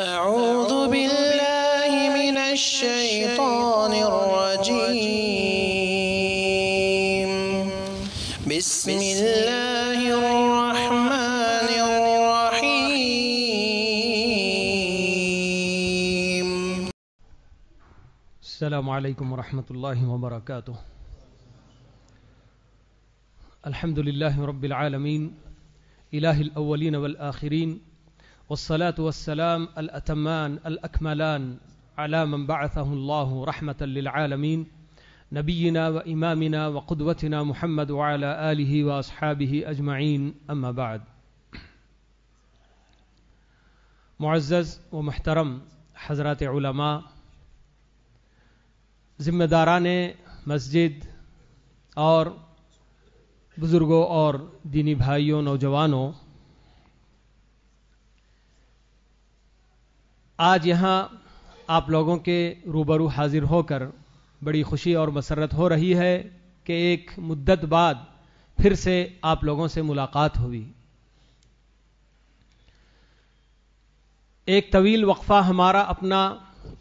أعوذ بالله من الشيطان الرجيم بسم الله الرحمن الرحيم السلام عليكم ورحمة الله وبركاته الحمد لله رب العالمين إله الأولين والآخرين والصلاة والسلام الأتمان الأكملان على من بعثه الله رحمة للعالمين نبينا وإمامنا وقدوتنا محمد وعلى آله وأصحابه أجمعين أما بعد معزز ومحترم حضرات علماء ذمہ داران مسجد اور بزرگوں اور دینی بھائیوں نوجوانوں आज यहाँ आप लोगों के रूबरू हाजिर होकर बड़ी खुशी और मसरत हो रही है कि एक मुद्दत बाद फिर से आप लोगों से मुलाकात हुई एक तवील वक्फा हमारा अपना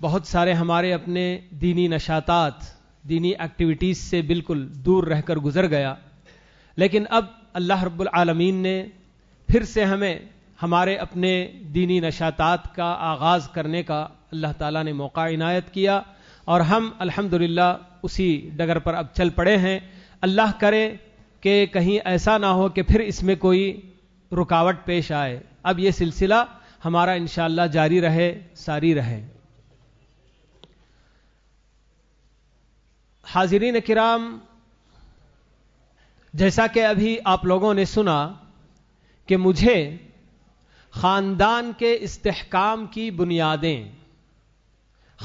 बहुत सारे हमारे अपने दीनी नशातात दीनी एक्टिविटीज़ से बिल्कुल दूर रहकर गुजर गया लेकिन अब अल्लाह रब्बुल आलमीन ने फिर से हमें हमारे अपने दीनी नशातात का आगाज़ करने का अल्लाह ताला ने मौका इनायत किया और हम अल्हम्दुलिल्लाह उसी डगर पर अब चल पड़े हैं अल्लाह करे कि कहीं ऐसा ना हो कि फिर इसमें कोई रुकावट पेश आए अब ये सिलसिला हमारा इन जारी रहे सारी रहे हाजिरीन किराम जैसा कि अभी आप लोगों ने सुना कि मुझे ख़ानदान के इस्तेकाम की बुनियादें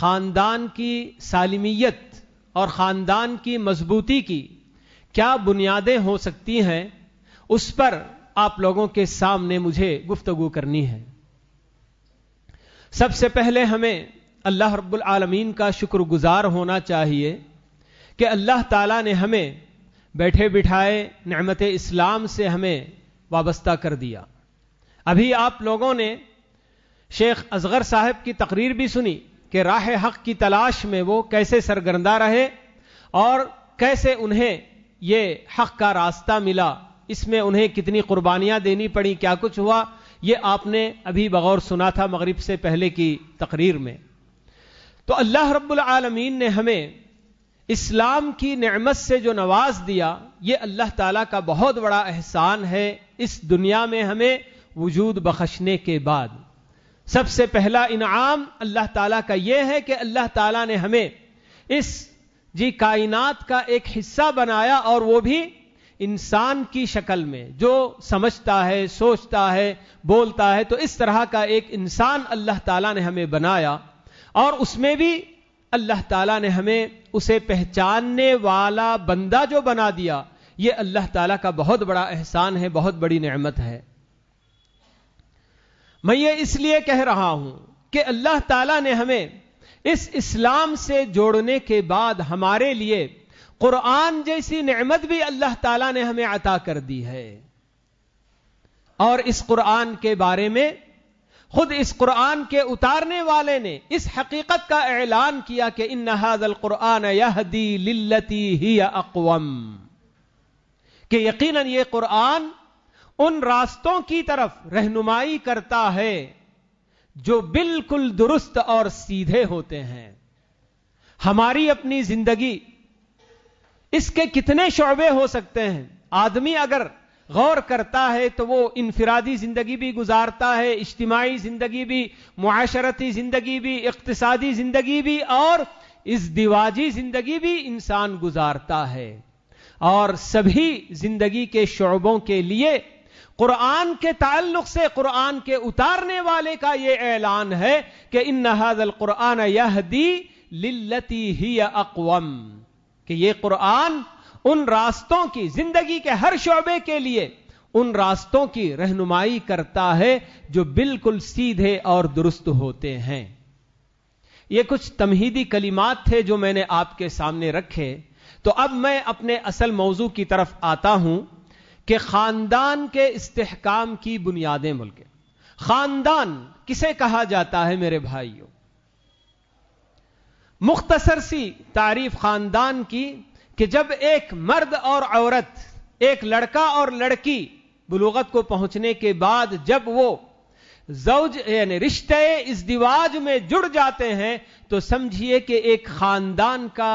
ख़ानदान की सालमियत और ख़ानदान की मजबूती की क्या बुनियादें हो सकती हैं उस पर आप लोगों के सामने मुझे गुफ्तगु करनी है सबसे पहले हमें अल्लाह रब्बुल आलमीन का शुक्रगुजार होना चाहिए कि अल्लाह ताला ने हमें बैठे बिठाए नमत इस्लाम से हमें वाबस्ता कर दिया अभी आप लोगों ने शेख असगर साहब की तकरीर भी सुनी कि राह हक की तलाश में वो कैसे सरगर्दा रहे और कैसे उन्हें ये हक का रास्ता मिला इसमें उन्हें कितनी कुर्बानियां देनी पड़ी क्या कुछ हुआ ये आपने अभी बगौर सुना था मगरिब से पहले की तकरीर में तो अल्लाह रब्बुल ने हमें इस्लाम की नमत से जो नवाज दिया ये अल्लाह ताला का बहुत बड़ा एहसान है इस दुनिया में हमें वजूद बख्शने के बाद सबसे पहला इनाम अल्लाह ताला का यह है कि अल्लाह ताला ने हमें इस जी कायनात का एक हिस्सा बनाया और वो भी इंसान की शक्ल में जो समझता है सोचता है बोलता है तो इस तरह का एक इंसान अल्लाह ताला ने हमें बनाया और उसमें भी अल्लाह ताला ने हमें उसे पहचानने वाला बंदा जो बना दिया ये अल्लाह ताला का बहुत बड़ा एहसान है बहुत बड़ी नेमत है मैं ये इसलिए कह रहा हूं कि अल्लाह ताला ने हमें इस इस्लाम से जोड़ने के बाद हमारे लिए कुरान जैसी नेमत भी अल्लाह ताला ने हमें अता कर दी है और इस कुरान के बारे में खुद इस कुरान के उतारने वाले ने इस हकीकत का ऐलान किया कि इन हाजल कुरान यहदी लिल्लती ही अकवम कि यकीनन ये कुरान उन रास्तों की तरफ रहनुमाई करता है जो बिल्कुल दुरुस्त और सीधे होते हैं हमारी अपनी जिंदगी इसके कितने शौबे हो सकते हैं आदमी अगर गौर करता है तो वो इनफरादी ज़िंदगी भी गुजारता है इज्तिमाही ज़िंदगी भी माशरती ज़िंदगी भी इकतसादी ज़िंदगी भी और इस दिवाजी ज़िंदगी भी इंसान गुजारता है और सभी ज़िंदगी के शोबों के लिए कुरान के ताल्लुक से कुरान के उतारने वाले का यह ऐलान है कि इन नहाजल कुरान यह दी लिल्लती ही अकवम कि यह कुरान उन रास्तों की जिंदगी के हर शोबे के लिए उन रास्तों की रहनुमाई करता है जो बिल्कुल सीधे और दुरुस्त होते हैं ये कुछ तमहीदी कलिमात थे जो मैंने आपके सामने रखे तो अब मैं अपने असल मौजू की तरफ आता हूं कि खानदान के इस्तेकाम की बुनियादें मुल्क खानदान किसे कहा जाता है मेरे भाइयों मुख्तसर सी तारीफ खानदान की कि जब एक मर्द और औरत एक लड़का और लड़की बलूगत को पहुंचने के बाद जब वो जौज यानी रिश्ते इस दिवाज में जुड़ जाते हैं तो समझिए कि एक खानदान का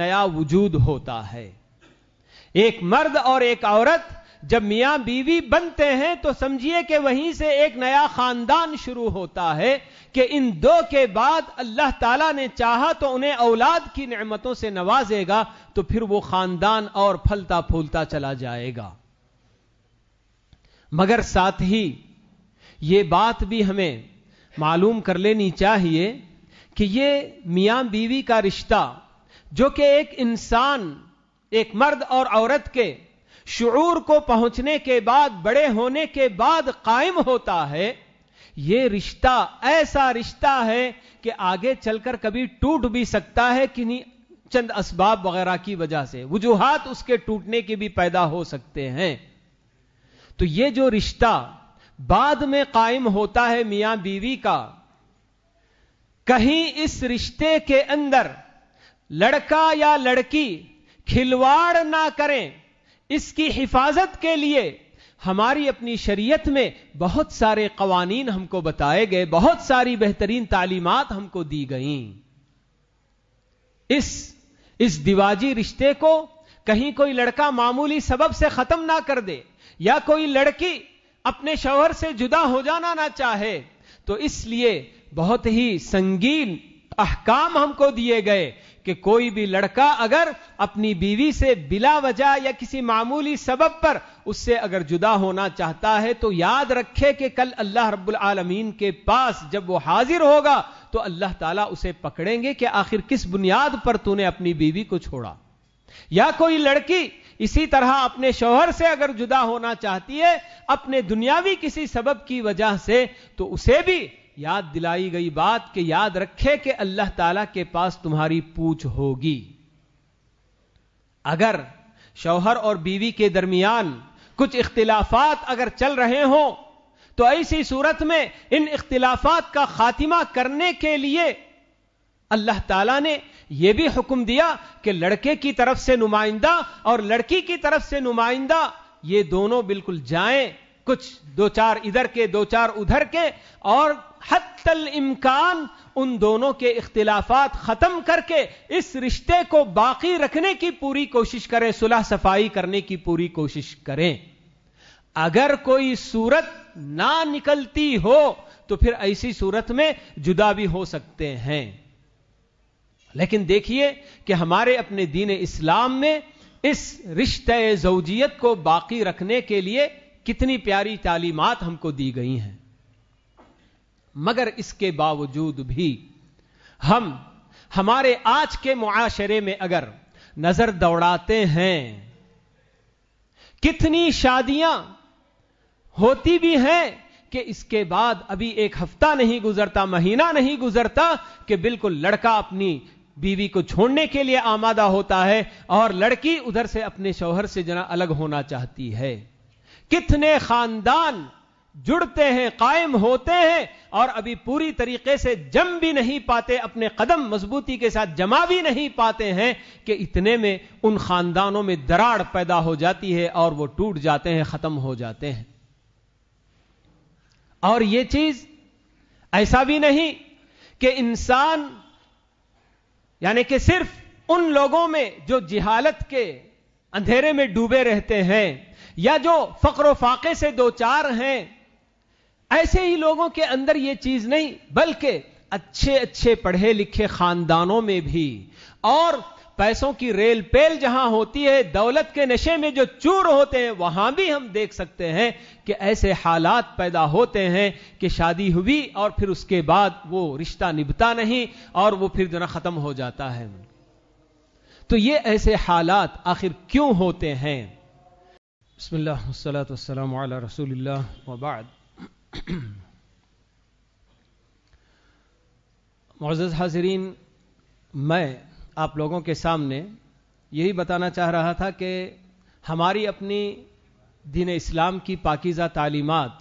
नया वजूद होता है एक मर्द और एक औरत जब मियां बीवी बनते हैं तो समझिए कि वहीं से एक नया खानदान शुरू होता है कि इन दो के बाद अल्लाह ताला ने चाहा तो उन्हें औलाद की नमतों से नवाजेगा तो फिर वो खानदान और फलता फूलता चला जाएगा मगर साथ ही ये बात भी हमें मालूम कर लेनी चाहिए कि ये मियां बीवी का रिश्ता जो कि एक इंसान एक मर्द और औरत के शुरूर को पहुंचने के बाद बड़े होने के बाद कायम होता है यह रिश्ता ऐसा रिश्ता है कि आगे चलकर कभी टूट भी सकता है कि नहीं चंद असबाब वगैरह की वजह से वजूहत उसके टूटने के भी पैदा हो सकते हैं तो यह जो रिश्ता बाद में कायम होता है मियां बीवी का कहीं इस रिश्ते के अंदर लड़का या लड़की खिलवाड़ ना करें इसकी हिफाजत के लिए हमारी अपनी शरीयत में बहुत सारे कवानीन हमको बताए गए बहुत सारी बेहतरीन तालीमत हमको दी गई इस इस दिवाजी रिश्ते को कहीं कोई लड़का मामूली सबब से खत्म ना कर दे या कोई लड़की अपने शौहर से जुदा हो जाना ना चाहे तो इसलिए बहुत ही संगीन अहकाम हमको दिए गए कि कोई भी लड़का अगर अपनी बीवी से बिला वजह या किसी मामूली सबब पर उससे अगर जुदा होना चाहता है तो याद रखे कि कल अल्लाह रब्बुल आलमीन के पास जब वो हाजिर होगा तो अल्लाह ताला उसे पकड़ेंगे कि आखिर किस बुनियाद पर तूने अपनी बीवी को छोड़ा या कोई लड़की इसी तरह अपने शोहर से अगर जुदा होना चाहती है अपने दुनियावी किसी सबब की वजह से तो उसे भी याद दिलाई गई बात के याद रखे कि अल्लाह ताला के पास तुम्हारी पूछ होगी अगर शौहर और बीवी के दरमियान कुछ इख्तिलाफात अगर चल रहे हों तो ऐसी सूरत में इन इख्तिलाफात का खात्मा करने के लिए अल्लाह ताला ने यह भी हुक्म दिया कि लड़के की तरफ से नुमाइंदा और लड़की की तरफ से नुमाइंदा ये दोनों बिल्कुल जाएं कुछ दो चार इधर के दो चार उधर के और हत्तल इम्कान उन दोनों के इख्तिलाफात खत्म करके इस रिश्ते को बाकी रखने की पूरी कोशिश करें सुलह सफाई करने की पूरी कोशिश करें अगर कोई सूरत ना निकलती हो तो फिर ऐसी सूरत में जुदा भी हो सकते हैं लेकिन देखिए कि हमारे अपने दीन इस्लाम ने इस रिश्ते जौजियत को बाकी रखने के लिए कितनी प्यारी तालीमात हमको दी गई हैं मगर इसके बावजूद भी हम हमारे आज के मुआशरे में अगर नजर दौड़ाते हैं कितनी शादियां होती भी हैं कि इसके बाद अभी एक हफ्ता नहीं गुजरता महीना नहीं गुजरता कि बिल्कुल लड़का अपनी बीवी को छोड़ने के लिए आमादा होता है और लड़की उधर से अपने शौहर से जना अलग होना चाहती है कितने खानदान जुड़ते हैं कायम होते हैं और अभी पूरी तरीके से जम भी नहीं पाते अपने कदम मजबूती के साथ जमा भी नहीं पाते हैं कि इतने में उन खानदानों में दरार पैदा हो जाती है और वो टूट जाते हैं खत्म हो जाते हैं और ये चीज ऐसा भी नहीं कि इंसान यानी कि सिर्फ उन लोगों में जो जिहालत के अंधेरे में डूबे रहते हैं या जो फकरो फाके से दो चार हैं ऐसे ही लोगों के अंदर यह चीज नहीं बल्कि अच्छे अच्छे पढ़े लिखे खानदानों में भी और पैसों की रेल पेल जहां होती है दौलत के नशे में जो चूर होते हैं वहां भी हम देख सकते हैं कि ऐसे हालात पैदा होते हैं कि शादी हुई और फिर उसके बाद वो रिश्ता निभता नहीं और वो फिर जो ना खत्म हो जाता है तो ये ऐसे हालात आखिर क्यों होते हैं बसमिल्लाम रसूल वबाद मोज़ हाजरीन मैं आप लोगों के सामने यही बताना चाह रहा था कि हमारी अपनी दीन इस्लाम की पाकिज़ा तालीमत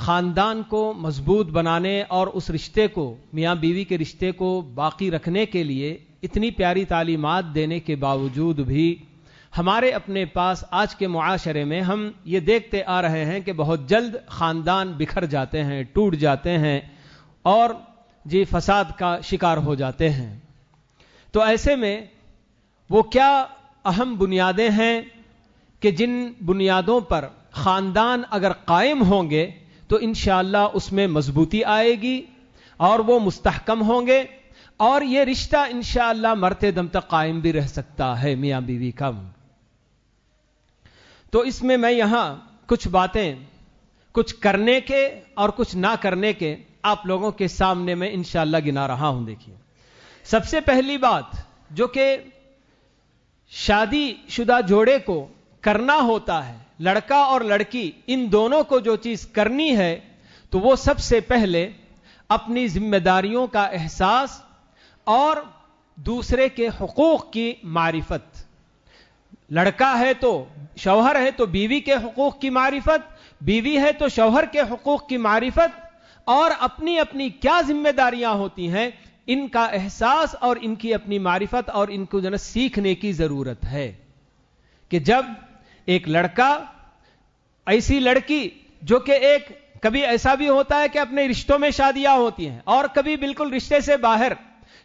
ख़ानदान को मजबूत बनाने और उस रिश्ते को मियाँ बीवी के रिश्ते को बाकी रखने के लिए इतनी प्यारी तालीमत देने के बावजूद भी हमारे अपने पास आज के मुआशरे में हम ये देखते आ रहे हैं कि बहुत जल्द ख़ानदान बिखर जाते हैं टूट जाते हैं और जी फसाद का शिकार हो जाते हैं तो ऐसे में वो क्या अहम बुनियादें हैं कि जिन बुनियादों पर ख़ानदान अगर कायम होंगे तो इन उसमें मजबूती आएगी और वो मुस्तकम होंगे और ये रिश्ता इन मरते दम तक कायम भी रह सकता है मियाँ बीवी का तो इसमें मैं यहां कुछ बातें कुछ करने के और कुछ ना करने के आप लोगों के सामने मैं इंशाला गिना रहा हूं देखिए सबसे पहली बात जो कि शादी शुदा जोड़े को करना होता है लड़का और लड़की इन दोनों को जो चीज करनी है तो वो सबसे पहले अपनी जिम्मेदारियों का एहसास और दूसरे के हकूक की मारिफत लड़का है तो शौहर है तो बीवी के हकूक़ की मारिफत बीवी है तो शौहर के हकूक़ की मारिफत और अपनी अपनी क्या जिम्मेदारियां होती हैं इनका एहसास और इनकी अपनी मारिफत और इनको जो सीखने की जरूरत है कि जब एक लड़का ऐसी लड़की जो कि एक कभी ऐसा भी होता है कि अपने रिश्तों में शादियां होती हैं और कभी बिल्कुल रिश्ते से बाहर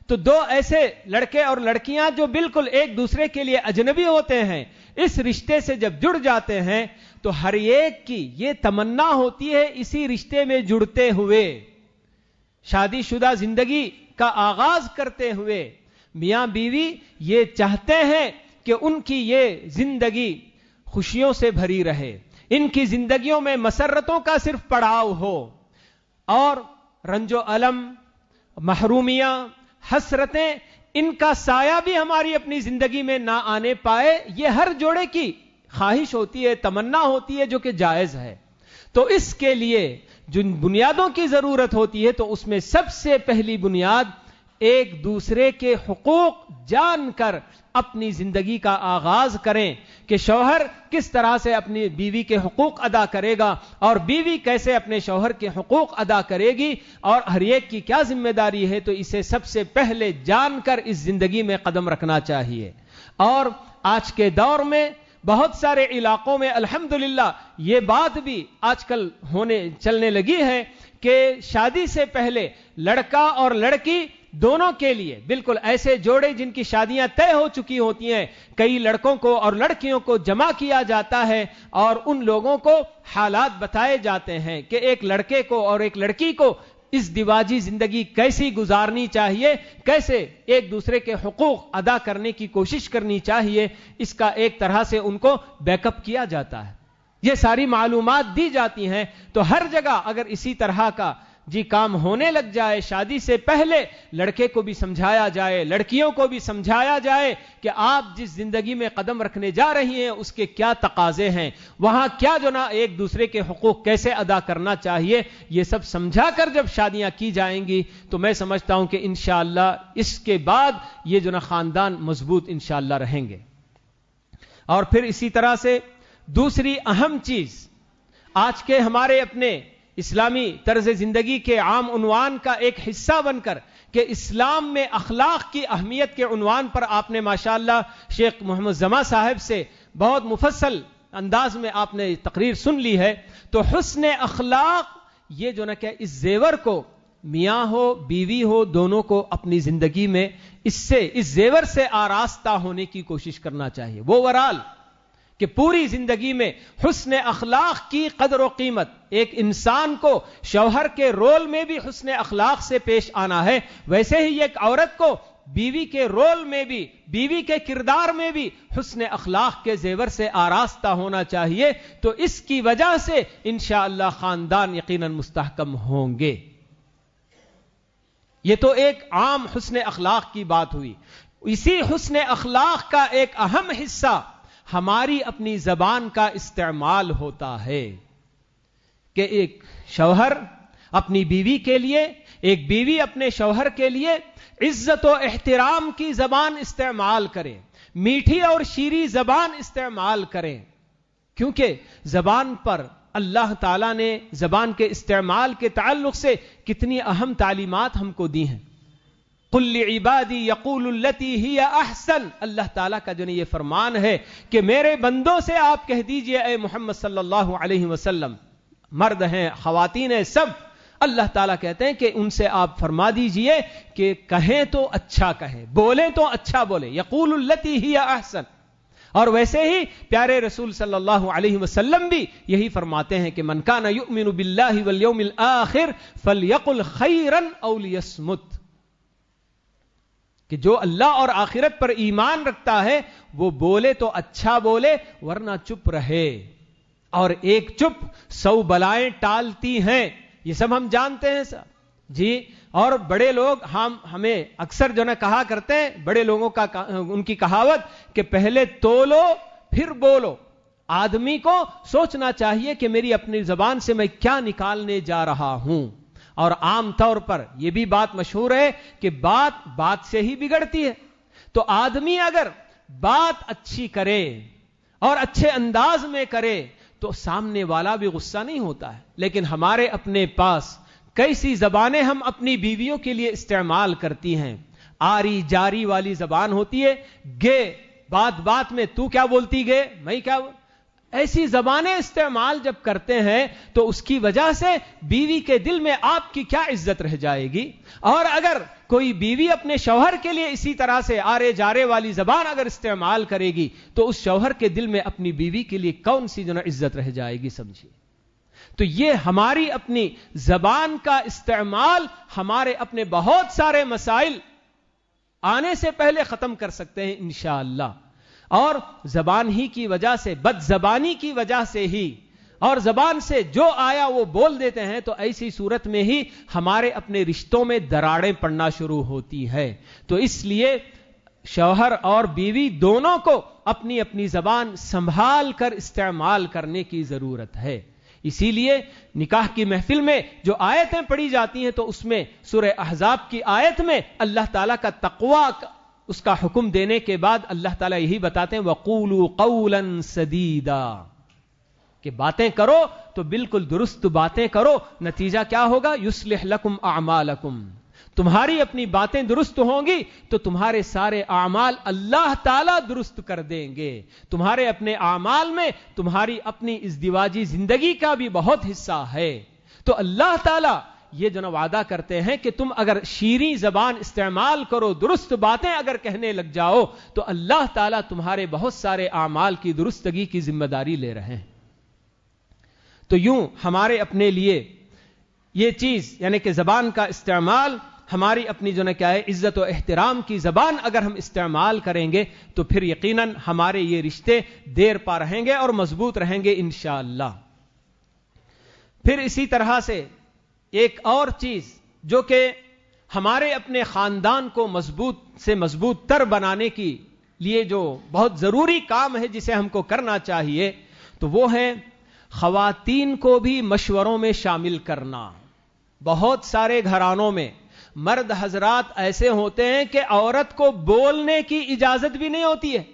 तो दो ऐसे लड़के और लड़कियां जो बिल्कुल एक दूसरे के लिए अजनबी होते हैं इस रिश्ते से जब जुड़ जाते हैं तो हर एक की यह तमन्ना होती है इसी रिश्ते में जुड़ते हुए शादीशुदा जिंदगी का आगाज करते हुए मियां बीवी ये चाहते हैं कि उनकी ये जिंदगी खुशियों से भरी रहे इनकी जिंदगियों में मसरतों का सिर्फ पड़ाव हो और रंजो अलम महरूमिया हसरतें इनका साया भी हमारी अपनी जिंदगी में ना आने पाए यह हर जोड़े की ख्वाहिश होती है तमन्ना होती है जो कि जायज है तो इसके लिए जिन बुनियादों की जरूरत होती है तो उसमें सबसे पहली बुनियाद एक दूसरे के हकूक जानकर अपनी जिंदगी का आगाज करें कि शौहर किस तरह से अपनी बीवी के हकूक अदा करेगा और बीवी कैसे अपने शौहर के हकूक अदा करेगी और हर एक की क्या जिम्मेदारी है तो इसे सबसे पहले जानकर इस जिंदगी में कदम रखना चाहिए और आज के दौर में बहुत सारे इलाकों में अल्हम्दुलिल्लाह ये बात भी आजकल होने चलने लगी है कि शादी से पहले लड़का और लड़की दोनों के लिए बिल्कुल ऐसे जोड़े जिनकी शादियां तय हो चुकी होती हैं कई लड़कों को और लड़कियों को जमा किया जाता है और उन लोगों को हालात बताए जाते हैं कि एक लड़के को और एक लड़की को इस दिवाजी जिंदगी कैसी गुजारनी चाहिए कैसे एक दूसरे के हकूक अदा करने की कोशिश करनी चाहिए इसका एक तरह से उनको बैकअप किया जाता है ये सारी मालूमात दी जाती हैं तो हर जगह अगर इसी तरह का जी काम होने लग जाए शादी से पहले लड़के को भी समझाया जाए लड़कियों को भी समझाया जाए कि आप जिस जिंदगी में कदम रखने जा रही हैं उसके क्या तकाजे हैं वहां क्या जो ना एक दूसरे के हकूक कैसे अदा करना चाहिए ये सब समझा कर जब शादियां की जाएंगी तो मैं समझता हूं कि इन इसके बाद ये जो ना खानदान मजबूत इंशाला रहेंगे और फिर इसी तरह से दूसरी अहम चीज आज के हमारे अपने इस्लामी तर्ज जिंदगी के आम उनवान का एक हिस्सा बनकर के इस्लाम में अखलाक की अहमियत के उनवान पर आपने माशाला शेख मोहम्मद जमा साहब से बहुत मुफसल अंदाज में आपने तकरीर सुन ली है तो हसन अखलाक ये जो ना क्या इस जेवर को मियाँ हो बीवी हो दोनों को अपनी जिंदगी में इससे इस जेवर से आरास्ता होने की कोशिश करना चाहिए वो वराल कि पूरी जिंदगी में हुसन अखलाक की कदर व कीमत एक इंसान को शौहर के रोल में भी हुसन अखलाक से पेश आना है वैसे ही एक औरत को बीवी के रोल में भी बीवी के किरदार में भी हुसन अखलाक के जेवर से आरास्ता होना चाहिए तो इसकी वजह से इन खानदान यकीन मुस्तकम होंगे ये तो एक आम हुसन अखलाक की बात हुई इसी हुसन अखलाक का एक अहम हिस्सा हमारी अपनी जबान का इस्तेमाल होता है कि एक शौहर अपनी बीवी के लिए एक बीवी अपने शौहर के लिए इज्जत और एहतराम की जबान इस्तेमाल करें मीठी और शीरी जबान इस्तेमाल करें क्योंकि जबान पर अल्लाह ताला ने जबान के इस्तेमाल के ताल्लुक से कितनी अहम तालीमत हमको दी हैं इबादी यकूलती ही अहसन अल्लाह ताला का जो ये फरमान है कि मेरे बंदों से आप कह दीजिए ए मोहम्मद सल्लल्लाहु अलैहि वसल्लम मर्द हैं खातन हैं सब अल्लाह ताला कहते हैं कि उनसे आप फरमा दीजिए कि कहें तो अच्छा कहें बोले तो अच्छा बोले यकूलती ही अहसन और वैसे ही प्यारे रसूल सल्लल्लाहु अलैहि वसल्लम भी यही फरमाते हैं कि मनकाना युमिन बिल्लाहि वल यौमिल आखिर यकुल खैरन औ लियस्मुत कि जो अल्लाह और आखिरत पर ईमान रखता है वो बोले तो अच्छा बोले वरना चुप रहे और एक चुप सौ बलाएं टालती हैं ये सब हम जानते हैं सर जी और बड़े लोग हम हमें अक्सर जो ना कहा करते हैं बड़े लोगों का उनकी कहावत कि पहले तोलो फिर बोलो आदमी को सोचना चाहिए कि मेरी अपनी जबान से मैं क्या निकालने जा रहा हूं और आमतौर पर यह भी बात मशहूर है कि बात बात से ही बिगड़ती है तो आदमी अगर बात अच्छी करे और अच्छे अंदाज में करे तो सामने वाला भी गुस्सा नहीं होता है लेकिन हमारे अपने पास कई सी जबानें हम अपनी बीवियों के लिए इस्तेमाल करती हैं आरी जारी वाली जबान होती है गे बात बात में तू क्या बोलती गे मैं क्या बोल? ऐसी जबानें इस्तेमाल जब करते हैं तो उसकी वजह से बीवी के दिल में आपकी क्या इज्जत रह जाएगी और अगर कोई बीवी अपने शौहर के लिए इसी तरह से आरे जारे वाली जबान अगर इस्तेमाल करेगी तो उस शौहर के दिल में अपनी बीवी के लिए कौन सी जो इज्जत रह जाएगी समझिए तो ये हमारी अपनी जबान का इस्तेमाल हमारे अपने बहुत सारे मसाइल आने से पहले खत्म कर सकते हैं इंशाला और जबान ही की वजह से बदजबानी की वजह से ही और जबान से जो आया वो बोल देते हैं तो ऐसी सूरत में ही हमारे अपने रिश्तों में दराड़ें पड़ना शुरू होती है तो इसलिए शौहर और बीवी दोनों को अपनी अपनी जबान संभाल कर इस्तेमाल करने की जरूरत है इसीलिए निकाह की महफिल में जो आयतें पढ़ी जाती हैं तो उसमें सुर अहजाब की आयत में अल्लाह ताला का तकवा उसका हुक्म देने के बाद अल्लाह ताला यही बताते हैं वकूल कौलन सदीदा कि बातें करो तो बिल्कुल दुरुस्त बातें करो नतीजा क्या होगा युसलिह लकुम आमालकुम तुम्हारी अपनी बातें दुरुस्त होंगी तो तुम्हारे सारे आमाल अल्लाह ताला दुरुस्त कर देंगे तुम्हारे अपने आमाल में तुम्हारी अपनी इस दिवाजी जिंदगी का भी बहुत हिस्सा है तो अल्लाह ताला ये ना वादा करते हैं कि तुम अगर शीरी जबान इस्तेमाल करो दुरुस्त बातें अगर कहने लग जाओ तो अल्लाह ताला तुम्हारे बहुत सारे आमाल की दुरुस्तगी की जिम्मेदारी ले रहे हैं तो यूं हमारे अपने लिए ये चीज यानी कि जबान का इस्तेमाल हमारी अपनी जो ना क्या है इज्जत और एहतराम की जबान अगर हम इस्तेमाल करेंगे तो फिर यकीनन हमारे ये रिश्ते देर पा रहेंगे और मजबूत रहेंगे इन फिर इसी तरह से एक और चीज जो कि हमारे अपने खानदान को मजबूत से मजबूत तर बनाने की लिए जो बहुत जरूरी काम है जिसे हमको करना चाहिए तो वो है खातन को भी मशवरों में शामिल करना बहुत सारे घरानों में मर्द हजरात ऐसे होते हैं कि औरत को बोलने की इजाजत भी नहीं होती है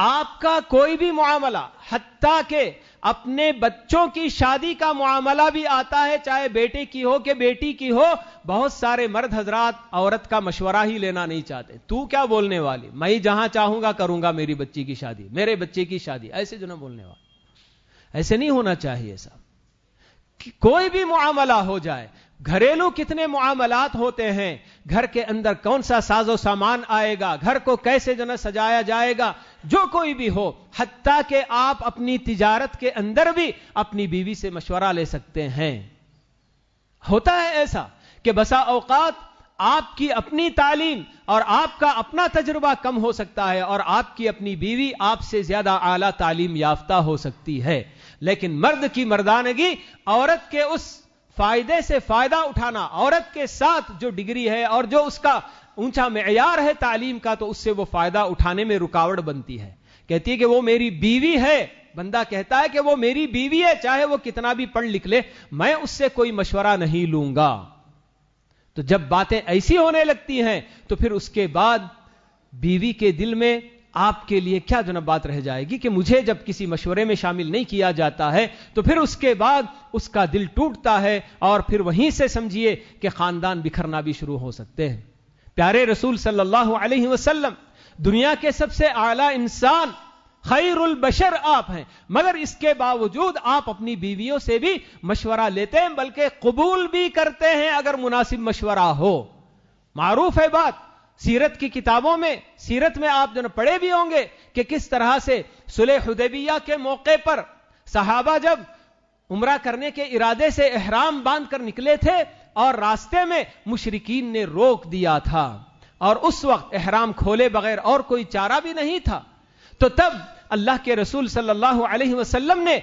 आपका कोई भी मामला हत्या के अपने बच्चों की शादी का मामला भी आता है चाहे बेटे की हो कि बेटी की हो बहुत सारे मर्द हजरात औरत का मशवरा ही लेना नहीं चाहते तू क्या बोलने वाली मैं जहां चाहूंगा करूंगा मेरी बच्ची की शादी मेरे बच्चे की शादी ऐसे जो ना बोलने वाले ऐसे नहीं होना चाहिए साहब कोई भी मामला हो जाए घरेलू कितने मामलात होते हैं घर के अंदर कौन सा साजो सामान आएगा घर को कैसे जो सजाया जाएगा जो कोई भी हो हत्या के आप अपनी तिजारत के अंदर भी अपनी बीवी से मशवरा ले सकते हैं होता है ऐसा कि बसा औकात आपकी अपनी तालीम और आपका अपना तजुर्बा कम हो सकता है और आपकी अपनी बीवी आपसे ज्यादा आला तालीम याफ्ता हो सकती है लेकिन मर्द की मर्दानगी औरत के उस फायदे से फायदा उठाना औरत के साथ जो डिग्री है और जो उसका ऊंचा मैार है तालीम का तो उससे वो फायदा उठाने में रुकावट बनती है कहती है कि वो मेरी बीवी है बंदा कहता है कि वो मेरी बीवी है चाहे वो कितना भी पढ़ लिख ले मैं उससे कोई मशवरा नहीं लूंगा तो जब बातें ऐसी होने लगती हैं तो फिर उसके बाद बीवी के दिल में आपके लिए क्या जनब बात रह जाएगी कि मुझे जब किसी मशवरे में शामिल नहीं किया जाता है तो फिर उसके बाद उसका दिल टूटता है और फिर वहीं से समझिए कि खानदान बिखरना भी शुरू हो सकते हैं प्यारे रसूल सल्लल्लाहु अलैहि वसल्लम दुनिया के सबसे आला इंसान खैरुल बशर आप हैं मगर इसके बावजूद आप अपनी बीवियों से भी मशवरा लेते हैं बल्कि कबूल भी करते हैं अगर मुनासिब मशवरा हो मारूफ है बात सीरत की किताबों में सीरत में आप जो पढ़े भी होंगे कि किस तरह से सुलह हुदैबिया के मौके पर सहाबा जब उमरा करने के इरादे से अहराम बांध कर निकले थे और रास्ते में मुशरकिन ने रोक दिया था और उस वक्त अहराम खोले बगैर और कोई चारा भी नहीं था तो तब अल्लाह के रसूल सल्लल्लाहु अलैहि वसल्लम ने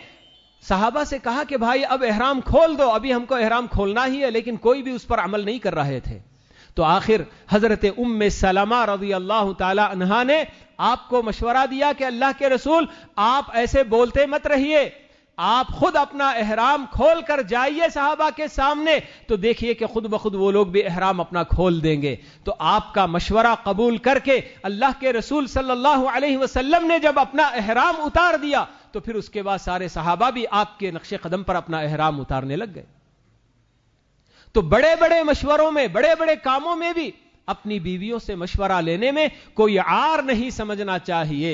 साहबा से कहा कि भाई अब अहराम खोल दो अभी हमको अहराम खोलना ही है लेकिन कोई भी उस पर अमल नहीं कर रहे थे तो आखिर हजरत उम सलामा रजी अल्लाह तहा ने आपको मशवरा दिया कि अल्लाह के रसूल आप ऐसे बोलते मत रहिए आप खुद अपना एहराम खोल कर जाइए साहबा के सामने तो देखिए कि खुद ब खुद वो लोग भी एहराम अपना खोल देंगे तो आपका मशवरा कबूल करके अल्लाह के रसूल सल्लल्लाहु अलैहि वसल्लम ने जब अपना एहराम उतार दिया तो फिर उसके बाद सारे साहबा भी आपके नक्शे कदम पर अपना एहराम उतारने लग गए तो बड़े बड़े मशवरों में बड़े बड़े कामों में भी अपनी बीवियों से मशवरा लेने में कोई आर नहीं समझना चाहिए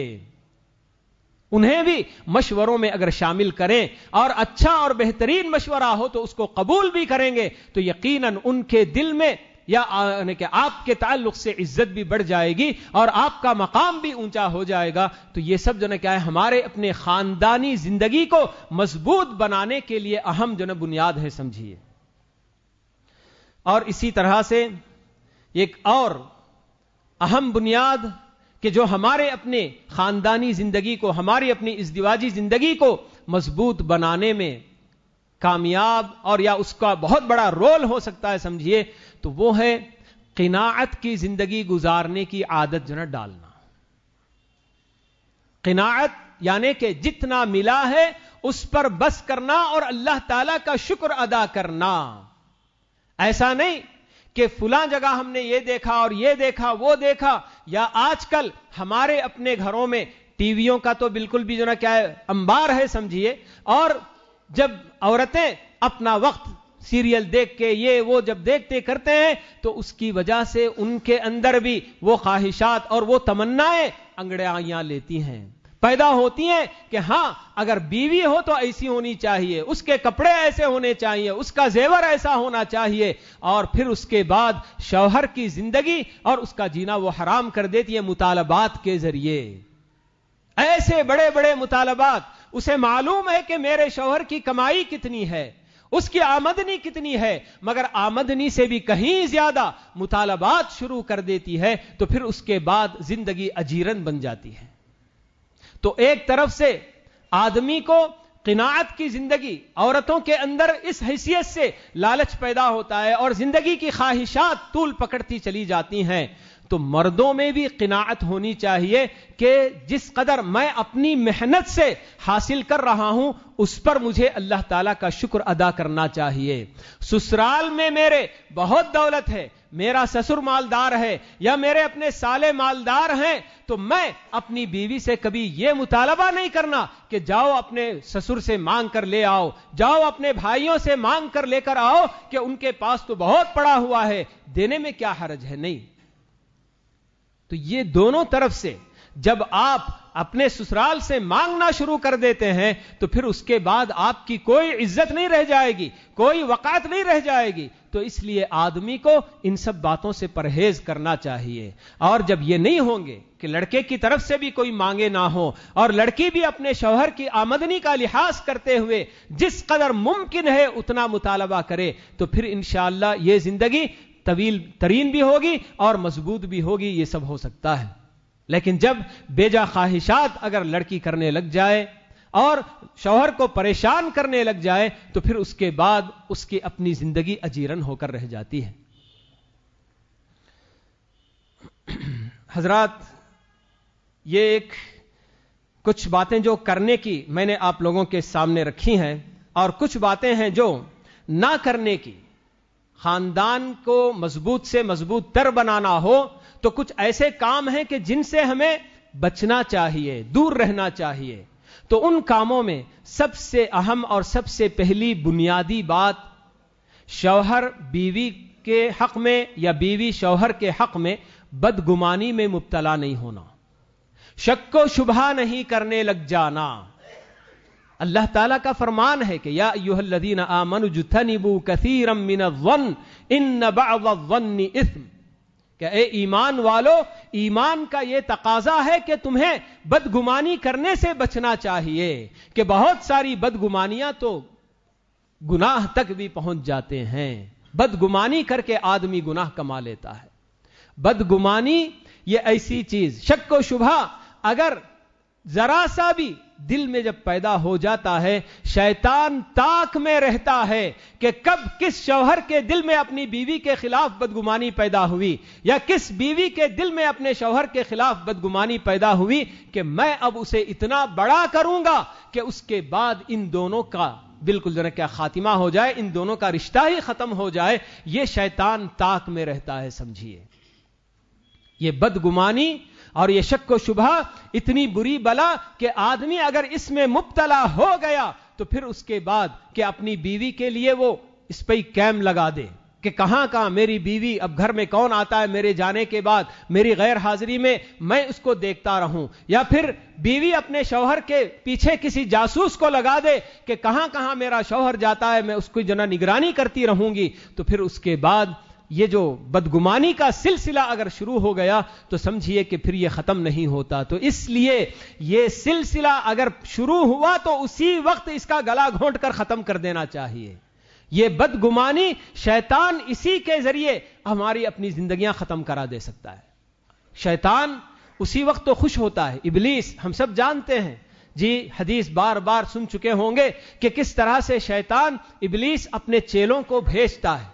उन्हें भी मशवरों में अगर शामिल करें और अच्छा और बेहतरीन मशवरा हो तो उसको कबूल भी करेंगे तो यकीनन उनके दिल में या कि आपके ताल्लुक से इज्जत भी बढ़ जाएगी और आपका मकाम भी ऊंचा हो जाएगा तो ये सब जो ना क्या है हमारे अपने खानदानी जिंदगी को मजबूत बनाने के लिए अहम जो ना बुनियाद है समझिए और इसी तरह से एक और अहम बुनियाद कि जो हमारे अपने खानदानी जिंदगी को हमारी अपनी दिवाजी जिंदगी को मजबूत बनाने में कामयाब और या उसका बहुत बड़ा रोल हो सकता है समझिए तो वो है किनात की जिंदगी गुजारने की आदत जो ना डालना किनात यानी कि जितना मिला है उस पर बस करना और अल्लाह ताला का शुक्र अदा करना ऐसा नहीं कि फुला जगह हमने ये देखा और ये देखा वो देखा या आजकल हमारे अपने घरों में टीवियों का तो बिल्कुल भी जो ना क्या है अंबार है समझिए और जब औरतें अपना वक्त सीरियल देख के ये वो जब देखते करते हैं तो उसकी वजह से उनके अंदर भी वो ख्वाहिशात और वो तमन्नाएं अंगड़ाइयां लेती हैं पैदा होती हैं कि हां अगर बीवी हो तो ऐसी होनी चाहिए उसके कपड़े ऐसे होने चाहिए उसका जेवर ऐसा होना चाहिए और फिर उसके बाद शौहर की जिंदगी और उसका जीना वो हराम कर देती है मुतालबात के जरिए ऐसे बड़े बड़े मुतालबात उसे मालूम है कि मेरे शौहर की कमाई कितनी है उसकी आमदनी कितनी है मगर आमदनी से भी कहीं ज्यादा मुतालबात शुरू कर देती है तो फिर उसके बाद जिंदगी अजीरन बन जाती है तो एक तरफ से आदमी को किनात की जिंदगी औरतों के अंदर इस हैसियत से लालच पैदा होता है और जिंदगी की ख्वाहिशात तूल पकड़ती चली जाती हैं तो मर्दों में भी किनात होनी चाहिए कि जिस कदर मैं अपनी मेहनत से हासिल कर रहा हूं उस पर मुझे अल्लाह ताला का शुक्र अदा करना चाहिए ससुराल में मेरे बहुत दौलत है मेरा ससुर मालदार है या मेरे अपने साले मालदार हैं तो मैं अपनी बीवी से कभी यह मुतालबा नहीं करना कि जाओ अपने ससुर से मांग कर ले आओ जाओ अपने भाइयों से मांग कर लेकर आओ कि उनके पास तो बहुत पड़ा हुआ है देने में क्या हर्ज है नहीं तो ये दोनों तरफ से जब आप अपने ससुराल से मांगना शुरू कर देते हैं तो फिर उसके बाद आपकी कोई इज्जत नहीं रह जाएगी कोई वक़ात नहीं रह जाएगी तो इसलिए आदमी को इन सब बातों से परहेज करना चाहिए और जब ये नहीं होंगे कि लड़के की तरफ से भी कोई मांगे ना हो और लड़की भी अपने शौहर की आमदनी का लिहाज करते हुए जिस कदर मुमकिन है उतना मुतालबा करे तो फिर इंशाला ये जिंदगी तवील तरीन भी होगी और मजबूत भी होगी ये सब हो सकता है लेकिन जब बेजा ख्वाहिशात अगर लड़की करने लग जाए और शौहर को परेशान करने लग जाए तो फिर उसके बाद उसकी अपनी जिंदगी अजीरन होकर रह जाती है हजरत ये एक कुछ बातें जो करने की मैंने आप लोगों के सामने रखी हैं और कुछ बातें हैं जो ना करने की खानदान को मजबूत से मजबूत तर बनाना हो तो कुछ ऐसे काम हैं कि जिनसे हमें बचना चाहिए दूर रहना चाहिए तो उन कामों में सबसे अहम और सबसे पहली बुनियादी बात शौहर बीवी के हक में या बीवी शौहर के हक में बदगुमानी में मुबतला नहीं होना शक को शुभा नहीं करने लग जाना अल्लाह ताला का फरमान है कि या युहल्लदीन आमन जुथनिबू कसीरम मिन वन इन बन्नी इसम कि ए ईमान वालो ईमान का यह तकाजा है कि तुम्हें बदगुमानी करने से बचना चाहिए कि बहुत सारी बदगुमानियां तो गुनाह तक भी पहुंच जाते हैं बदगुमानी करके आदमी गुनाह कमा लेता है बदगुमानी यह ऐसी चीज शक व शुभा अगर जरा सा भी दिल में जब पैदा हो जाता है शैतान ताक में रहता है कि कब किस शौहर के दिल में अपनी बीवी के खिलाफ बदगुमानी पैदा हुई या किस बीवी के दिल में अपने शौहर के खिलाफ बदगुमानी पैदा हुई कि मैं अब उसे इतना बड़ा करूंगा कि उसके बाद इन दोनों का बिल्कुल जरा क्या खातिमा हो जाए इन दोनों का रिश्ता ही खत्म हो जाए यह शैतान ताक में रहता है समझिए यह बदगुमानी और ये शक को शुबह इतनी बुरी बला कि आदमी अगर इसमें मुबतला हो गया तो फिर उसके बाद कि अपनी बीवी के लिए वो इस पर कैम लगा दे कि कहां कहां मेरी बीवी अब घर में कौन आता है मेरे जाने के बाद मेरी गैर हाजिरी में मैं उसको देखता रहूं या फिर बीवी अपने शौहर के पीछे किसी जासूस को लगा दे कि कहां कहां मेरा शौहर जाता है मैं उसकी जना निगरानी करती रहूंगी तो फिर उसके बाद ये जो बदगुमानी का सिलसिला अगर शुरू हो गया तो समझिए कि फिर ये खत्म नहीं होता तो इसलिए ये सिलसिला अगर शुरू हुआ तो उसी वक्त इसका गला घोंट कर खत्म कर देना चाहिए ये बदगुमानी शैतान इसी के जरिए हमारी अपनी जिंदगियां खत्म करा दे सकता है शैतान उसी वक्त तो खुश होता है इबलीस हम सब जानते हैं जी हदीस बार बार सुन चुके होंगे कि किस तरह से शैतान इबलीस अपने चेलों को भेजता है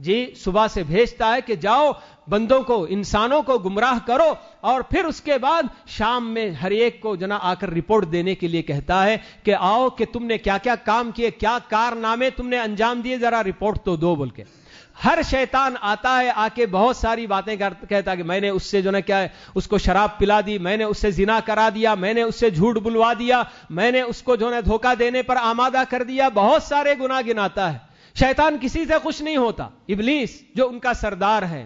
जी सुबह से भेजता है कि जाओ बंदों को इंसानों को गुमराह करो और फिर उसके बाद शाम में हर एक को जना आकर रिपोर्ट देने के लिए कहता है कि आओ कि तुमने क्या क्या काम किए क्या कारनामे तुमने अंजाम दिए जरा रिपोर्ट तो दो बोल के हर शैतान आता है आके बहुत सारी बातें कहता कि मैंने उससे जो ना क्या है उसको शराब पिला दी मैंने उससे जिना करा दिया मैंने उससे झूठ बुलवा दिया मैंने उसको जो ना धोखा देने पर आमादा कर दिया बहुत सारे गुना गिनाता है शैतान किसी से खुश नहीं होता इबलीस जो उनका सरदार है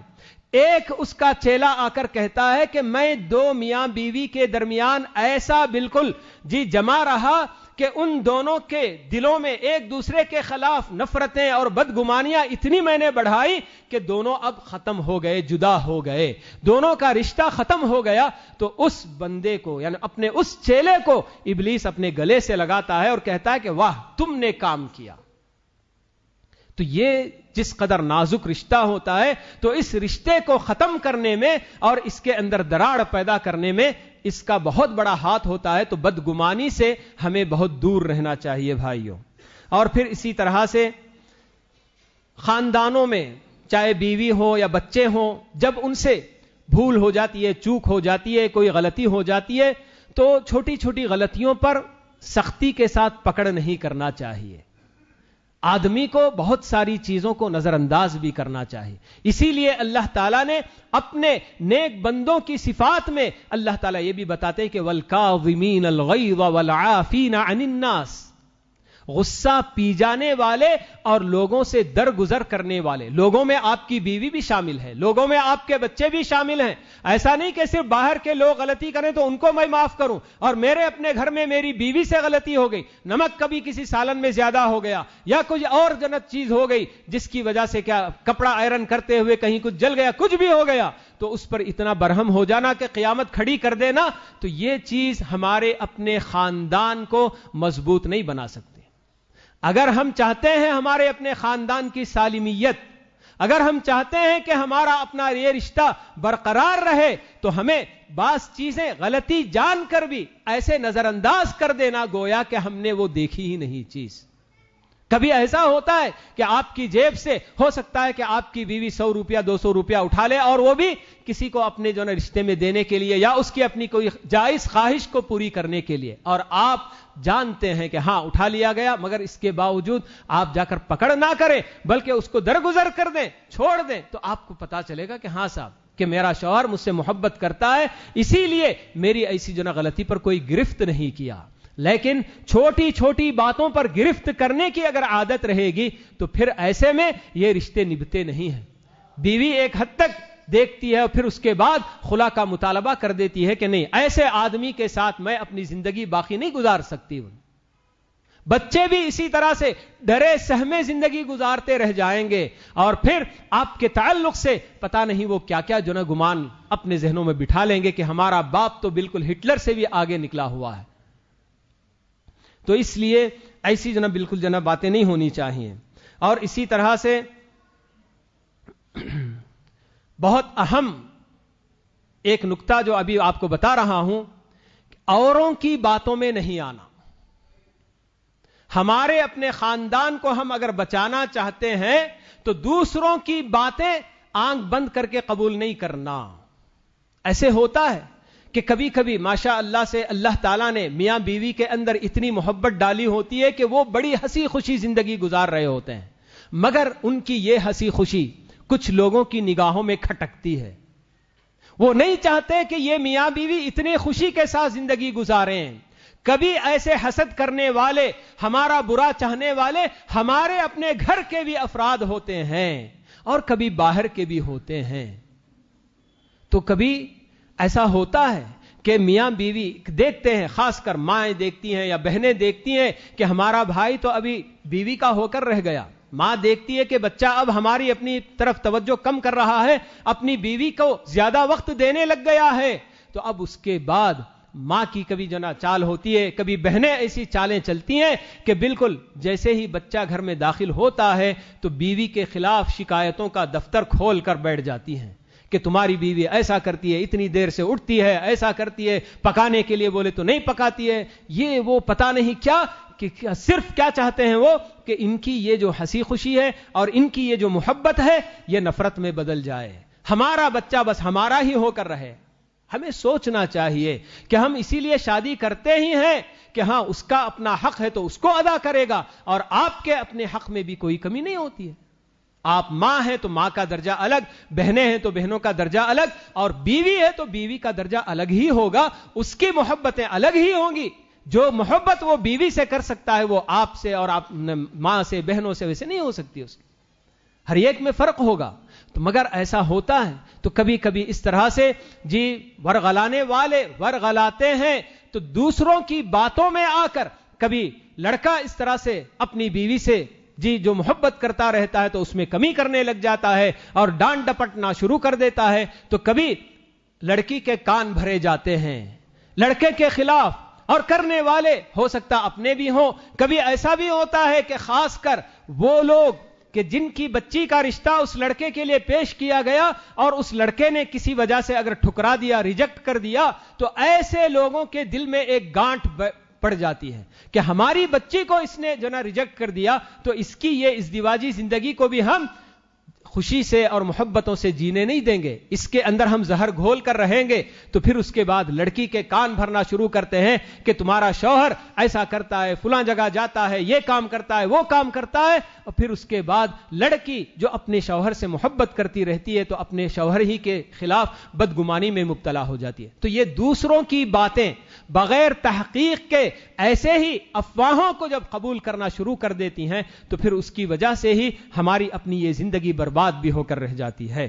एक उसका चेला आकर कहता है कि मैं दो मियां बीवी के दरमियान ऐसा बिल्कुल जी जमा रहा कि उन दोनों के दिलों में एक दूसरे के खिलाफ नफरतें और बदगुमानियां इतनी मैंने बढ़ाई कि दोनों अब खत्म हो गए जुदा हो गए दोनों का रिश्ता खत्म हो गया तो उस बंदे को यानी अपने उस चेले को इबलीस अपने गले से लगाता है और कहता है कि वाह तुमने काम किया तो ये जिस कदर नाजुक रिश्ता होता है तो इस रिश्ते को खत्म करने में और इसके अंदर दराड़ पैदा करने में इसका बहुत बड़ा हाथ होता है तो बदगुमानी से हमें बहुत दूर रहना चाहिए भाइयों और फिर इसी तरह से खानदानों में चाहे बीवी हो या बच्चे हो जब उनसे भूल हो जाती है चूक हो जाती है कोई गलती हो जाती है तो छोटी छोटी गलतियों पर सख्ती के साथ पकड़ नहीं करना चाहिए आदमी को बहुत सारी चीजों को नजरअंदाज भी करना चाहिए इसीलिए अल्लाह ताला ने अपने नेक बंदों की सिफात में अल्लाह ताला ये भी बताते हैं कि वलका विमीन अलगई वल आफीना अनिन्नास गुस्सा पी जाने वाले और लोगों से दरगुजर करने वाले लोगों में आपकी बीवी भी शामिल है लोगों में आपके बच्चे भी शामिल हैं ऐसा नहीं कि सिर्फ बाहर के लोग गलती करें तो उनको मैं माफ करूं और मेरे अपने घर में मेरी बीवी से गलती हो गई नमक कभी किसी सालन में ज्यादा हो गया या कुछ और गलत चीज हो गई जिसकी वजह से क्या कपड़ा आयरन करते हुए कहीं कुछ जल गया कुछ भी हो गया तो उस पर इतना बरहम हो जाना कि क्यामत खड़ी कर देना तो यह चीज हमारे अपने खानदान को मजबूत नहीं बना सकती अगर हम चाहते हैं हमारे अपने खानदान की सालिमियत अगर हम चाहते हैं कि हमारा अपना ये रिश्ता बरकरार रहे तो हमें बास चीजें गलती जानकर भी ऐसे नजरअंदाज कर देना गोया कि हमने वो देखी ही नहीं चीज कभी ऐसा होता है कि आपकी जेब से हो सकता है कि आपकी बीवी सौ रुपया दो सौ रुपया उठा ले और वो भी किसी को अपने जो ना रिश्ते में देने के लिए या उसकी अपनी कोई जायज ख्वाहिश को पूरी करने के लिए और आप जानते हैं कि हां उठा लिया गया मगर इसके बावजूद आप जाकर पकड़ ना करें बल्कि उसको दरगुजर कर दें छोड़ दें तो आपको पता चलेगा कि हां साहब कि मेरा शौहर मुझसे मोहब्बत करता है इसीलिए मेरी ऐसी जो ना गलती पर कोई गिरफ्त नहीं किया लेकिन छोटी छोटी बातों पर गिरफ्त करने की अगर आदत रहेगी तो फिर ऐसे में ये रिश्ते निभते नहीं हैं बीवी एक हद तक देखती है और फिर उसके बाद खुला का मुतालबा कर देती है कि नहीं ऐसे आदमी के साथ मैं अपनी जिंदगी बाकी नहीं गुजार सकती हूं बच्चे भी इसी तरह से डरे सहमे जिंदगी गुजारते रह जाएंगे और फिर आपके ताल्लुक से पता नहीं वो क्या क्या जो ना गुमान अपने जहनों में बिठा लेंगे कि हमारा बाप तो बिल्कुल हिटलर से भी आगे निकला हुआ है तो इसलिए ऐसी जना बिल्कुल जना बातें नहीं होनी चाहिए और इसी तरह से बहुत अहम एक नुक्ता जो अभी आपको बता रहा हूं औरों की बातों में नहीं आना हमारे अपने खानदान को हम अगर बचाना चाहते हैं तो दूसरों की बातें आंख बंद करके कबूल नहीं करना ऐसे होता है कि कभी कभी माशा अल्लाह से अल्लाह ताला ने मियां बीवी के अंदर इतनी मोहब्बत डाली होती है कि वो बड़ी हंसी खुशी जिंदगी गुजार रहे होते हैं मगर उनकी ये हंसी खुशी कुछ लोगों की निगाहों में खटकती है वो नहीं चाहते कि ये मियां बीवी इतनी खुशी के साथ जिंदगी गुजारें कभी ऐसे हसद करने वाले हमारा बुरा चाहने वाले हमारे अपने घर के भी अफराद होते हैं और कभी बाहर के भी होते हैं तो कभी ऐसा होता है कि मियां बीवी देखते हैं खासकर माए देखती हैं या बहनें देखती हैं कि हमारा भाई तो अभी बीवी का होकर रह गया मां देखती है कि बच्चा अब हमारी अपनी तरफ तवज्जो कम कर रहा है अपनी बीवी को ज्यादा वक्त देने लग गया है तो अब उसके बाद मां की कभी जना चाल होती है कभी बहनें ऐसी चालें चलती हैं कि बिल्कुल जैसे ही बच्चा घर में दाखिल होता है तो बीवी के खिलाफ शिकायतों का दफ्तर खोल कर बैठ जाती हैं कि तुम्हारी बीवी ऐसा करती है इतनी देर से उठती है ऐसा करती है पकाने के लिए बोले तो नहीं पकाती है ये वो पता नहीं क्या कि सिर्फ क्या चाहते हैं वो कि इनकी ये जो हंसी खुशी है और इनकी ये जो मोहब्बत है ये नफरत में बदल जाए हमारा बच्चा बस हमारा ही होकर रहे हमें सोचना चाहिए कि हम इसीलिए शादी करते ही हैं कि हां उसका अपना हक है तो उसको अदा करेगा और आपके अपने हक में भी कोई कमी नहीं होती है आप मां हैं तो मां का दर्जा अलग बहनें हैं तो बहनों का दर्जा अलग और बीवी है तो बीवी का दर्जा अलग ही होगा उसकी मोहब्बतें अलग ही होंगी जो मोहब्बत वो बीवी से कर सकता है वो आपसे और आप मां से बहनों से वैसे नहीं हो सकती उसकी हर एक में फर्क होगा तो मगर ऐसा होता है तो कभी कभी इस तरह से जी वरगलाने वाले वरगलाते हैं तो दूसरों की बातों में आकर कभी लड़का इस तरह से अपनी बीवी से जी जो मोहब्बत करता रहता है तो उसमें कमी करने लग जाता है और डांड डपटना शुरू कर देता है तो कभी लड़की के कान भरे जाते हैं लड़के के खिलाफ और करने वाले हो सकता अपने भी हो कभी ऐसा भी होता है कि खासकर वो लोग कि जिनकी बच्ची का रिश्ता उस लड़के के लिए पेश किया गया और उस लड़के ने किसी वजह से अगर ठुकरा दिया रिजेक्ट कर दिया तो ऐसे लोगों के दिल में एक गांठ पड़ जाती है कि हमारी बच्ची को इसने जो ना रिजेक्ट कर दिया तो इसकी ये इस दिवाजी जिंदगी को भी हम खुशी से और मोहब्बतों से जीने नहीं देंगे इसके अंदर हम जहर घोल कर रहेंगे तो फिर उसके बाद लड़की के कान भरना शुरू करते हैं कि तुम्हारा शौहर ऐसा करता है फुला जगह जाता है ये काम करता है वो काम करता है और फिर उसके बाद लड़की जो अपने शौहर से मोहब्बत करती रहती है तो अपने शौहर ही के खिलाफ बदगुमानी में मुबतला हो जाती है तो ये दूसरों की बातें बगैर तहकीक के ऐसे ही अफवाहों को जब कबूल करना शुरू कर देती हैं तो फिर उसकी वजह से ही हमारी अपनी ये जिंदगी बर्बाद भी होकर रह जाती है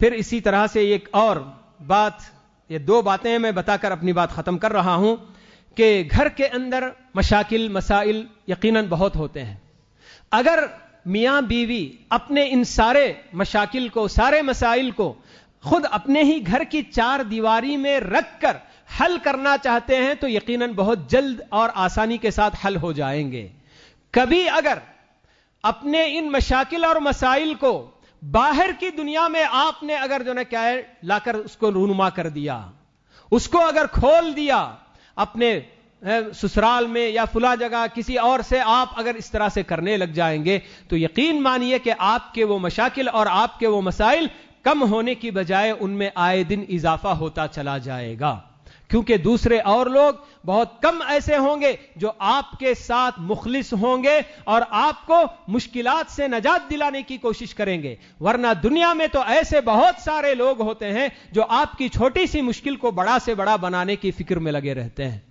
फिर इसी तरह से एक और बात ये दो बातें मैं बताकर अपनी बात खत्म कर रहा हूं कि घर के अंदर मशाकिल मसाइल यकीनन बहुत होते हैं अगर मियाँ बीवी अपने इन सारे मशाकिल को सारे मसाइल को खुद अपने ही घर की चार दीवारी में रखकर हल करना चाहते हैं तो यकीनन बहुत जल्द और आसानी के साथ हल हो जाएंगे कभी अगर अपने इन मशाकिल और मसाइल को बाहर की दुनिया में आपने अगर जो ना क्या है लाकर उसको रूनुमा कर दिया उसको अगर खोल दिया अपने ससुराल में या फुला जगह किसी और से आप अगर इस तरह से करने लग जाएंगे तो यकीन मानिए कि आपके वो मशाकिल और आपके वो मसाइल कम होने की बजाय उनमें आए दिन इजाफा होता चला जाएगा क्योंकि दूसरे और लोग बहुत कम ऐसे होंगे जो आपके साथ मुखलिस होंगे और आपको मुश्किलात से नजात दिलाने की कोशिश करेंगे वरना दुनिया में तो ऐसे बहुत सारे लोग होते हैं जो आपकी छोटी सी मुश्किल को बड़ा से बड़ा बनाने की फिक्र में लगे रहते हैं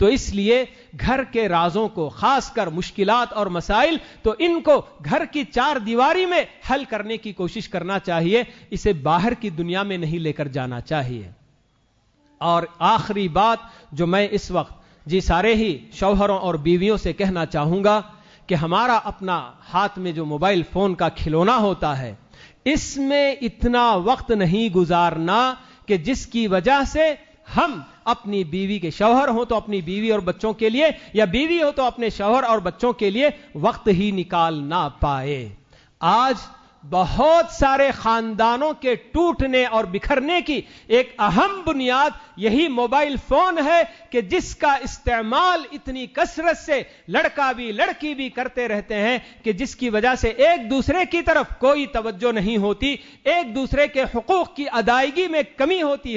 तो इसलिए घर के राजों को खासकर मुश्किलात और मसाइल तो इनको घर की चार दीवारी में हल करने की कोशिश करना चाहिए इसे बाहर की दुनिया में नहीं लेकर जाना चाहिए और आखिरी बात जो मैं इस वक्त जी सारे ही शौहरों और बीवियों से कहना चाहूंगा कि हमारा अपना हाथ में जो मोबाइल फोन का खिलौना होता है इसमें इतना वक्त नहीं गुजारना कि जिसकी वजह से हम अपनी बीवी के शौहर हो तो अपनी बीवी और बच्चों के लिए या बीवी हो तो अपने शौहर और बच्चों के लिए वक्त ही निकाल ना पाए आज बहुत सारे खानदानों के टूटने और बिखरने की एक अहम बुनियाद यही मोबाइल फोन है कि जिसका इस्तेमाल इतनी कसरत से लड़का भी लड़की भी करते रहते हैं कि जिसकी वजह से एक दूसरे की तरफ कोई तवज्जो नहीं होती एक दूसरे के हकूक की अदायगी में कमी होती है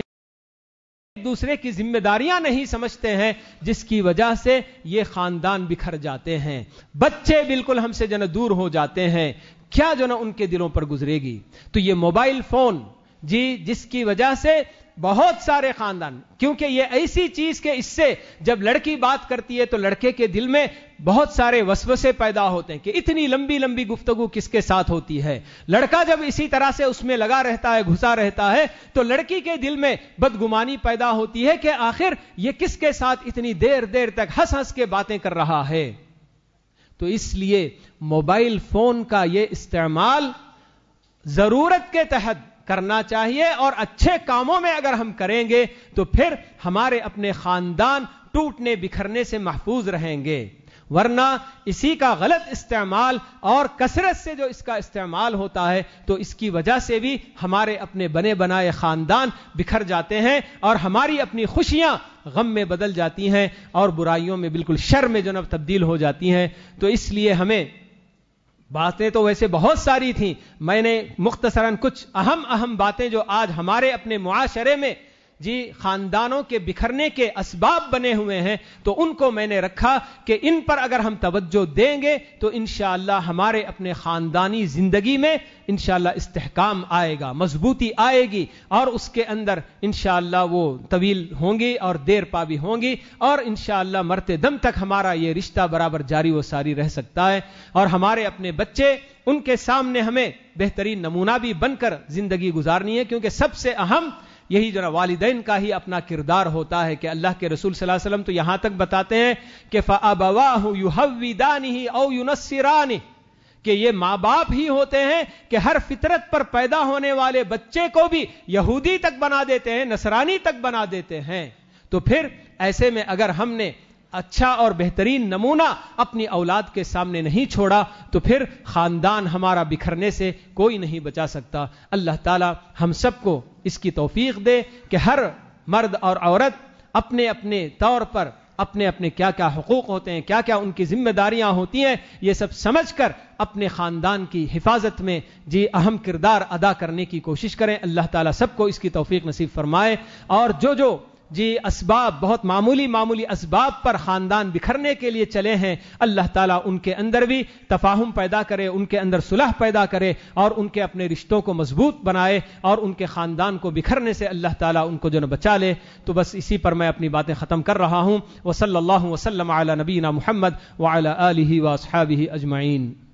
एक दूसरे की जिम्मेदारियां नहीं समझते हैं जिसकी वजह से ये खानदान बिखर जाते हैं बच्चे बिल्कुल हमसे जन दूर हो जाते हैं क्या जो ना उनके दिलों पर गुजरेगी तो ये मोबाइल फोन जी जिसकी वजह से बहुत सारे खानदान क्योंकि ये ऐसी चीज के इससे जब लड़की बात करती है तो लड़के के दिल में बहुत सारे वसवसे पैदा होते हैं कि इतनी लंबी लंबी गुफ्तगु किसके साथ होती है लड़का जब इसी तरह से उसमें लगा रहता है घुसा रहता है तो लड़की के दिल में बदगुमानी पैदा होती है कि आखिर ये किसके साथ इतनी देर देर तक हंस हंस के बातें कर रहा है तो इसलिए मोबाइल फोन का यह इस्तेमाल जरूरत के तहत करना चाहिए और अच्छे कामों में अगर हम करेंगे तो फिर हमारे अपने खानदान टूटने बिखरने से महफूज रहेंगे वरना इसी का गलत इस्तेमाल और कसरत से जो इसका इस्तेमाल होता है तो इसकी वजह से भी हमारे अपने बने बनाए ख़ानदान बिखर जाते हैं और हमारी अपनी खुशियां गम में बदल जाती हैं और बुराइयों में बिल्कुल शर में जनब तब्दील हो जाती हैं तो इसलिए हमें बातें तो वैसे बहुत सारी थी मैंने मुख्तसरा कुछ अहम अहम बातें जो आज हमारे अपने माशरे में जी खानदानों के बिखरने के असबाब बने हुए हैं तो उनको मैंने रखा कि इन पर अगर हम तवज्जो देंगे तो इन हमारे अपने खानदानी जिंदगी में इन इस्तेहकाम आएगा मजबूती आएगी और उसके अंदर इन वो तवील होंगी और देर पा भी होंगी और इन मरते दम तक हमारा ये रिश्ता बराबर जारी व सारी रह सकता है और हमारे अपने बच्चे उनके सामने हमें बेहतरीन नमूना भी बनकर जिंदगी गुजारनी है क्योंकि सबसे अहम यही जो ना वालदेन का ही अपना किरदार होता है कि अल्लाह के रसूल वसल्लम तो यहां तक बताते हैं कि फ़ाबाहू युहविदानी औ युनसिरानी कि ये मां बाप ही होते हैं कि हर फितरत पर पैदा होने वाले बच्चे को भी यहूदी तक बना देते हैं नसरानी तक बना देते हैं तो फिर ऐसे में अगर हमने अच्छा और बेहतरीन नमूना अपनी औलाद के सामने नहीं छोड़ा तो फिर खानदान हमारा बिखरने से कोई नहीं बचा सकता अल्लाह ताला हम सबको इसकी तोफीक दे कि हर मर्द और औरत अपने अपने तौर पर अपने अपने क्या क्या हकूक होते हैं क्या क्या उनकी जिम्मेदारियां होती हैं ये सब समझ कर अपने ख़ानदान की हिफाजत में जी अहम किरदार अदा करने की कोशिश करें अल्लाह ताला सबको इसकी तौफीक नसीब फरमाए और जो जो जी इसबाब बहुत मामूली मामूली इसबाब पर ख़ानदान बिखरने के लिए चले हैं अल्लाह ताला उनके अंदर भी तफाहम पैदा करे उनके अंदर सुलह पैदा करे और उनके अपने रिश्तों को मजबूत बनाए और उनके ख़ानदान को बिखरने से अल्लाह ताला उनको जो ना बचा ले तो बस इसी पर मैं अपनी बातें ख़त्म कर रहा हूँ वसल्ला वसलम आला नबीना मोहम्मद वाली वसहाबी अजमाइन